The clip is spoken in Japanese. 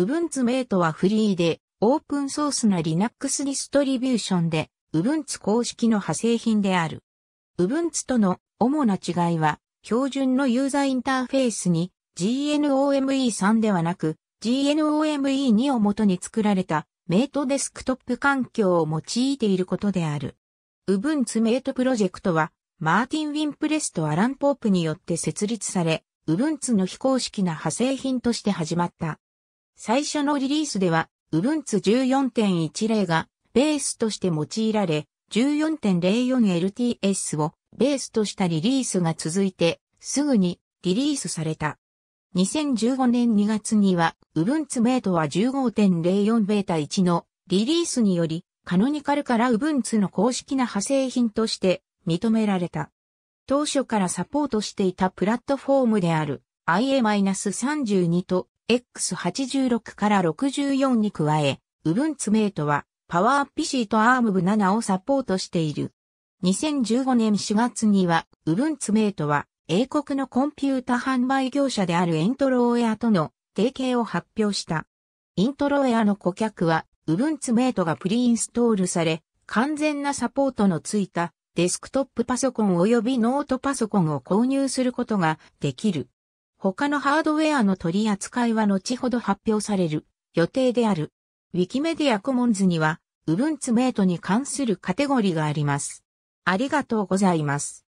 u b u メイトはフリーで、オープンソースな Linux ディストリビューションで、u b u 公式の派生品である。u b u との主な違いは、標準のユーザーインターフェースに GNOME3 ではなく GNOME2 を元に作られたメイトデスクトップ環境を用いていることである。Ubuntu メイトプロジェクトはマーティン・ウィンプレスとアラン・ポープによって設立され、Ubuntu の非公式な派生品として始まった。最初のリリースでは、Ubuntu 14.10がベースとして用いられ、14.04LTS をベースとしたリリースが続いて、すぐにリリースされた。2015年2月には、Ubuntu Mate は15.04ベータ1のリリースにより、カノニカルから Ubuntu の公式な派生品として認められた。当初からサポートしていたプラットフォームである IA-32 と X86 から64に加え、Ubuntu m メイトは、パワー PC と ARMV7 をサポートしている。2015年4月には、Ubuntu m メイトは、英国のコンピュータ販売業者であるエントローエアとの提携を発表した。イントロェアの顧客は、Ubuntu m メイトがプリインストールされ、完全なサポートのついたデスクトップパソコン及びノートパソコンを購入することができる。他のハードウェアの取り扱いは後ほど発表される予定である。ウィキメディアコモンズには、Ubuntu Mate に関するカテゴリーがあります。ありがとうございます。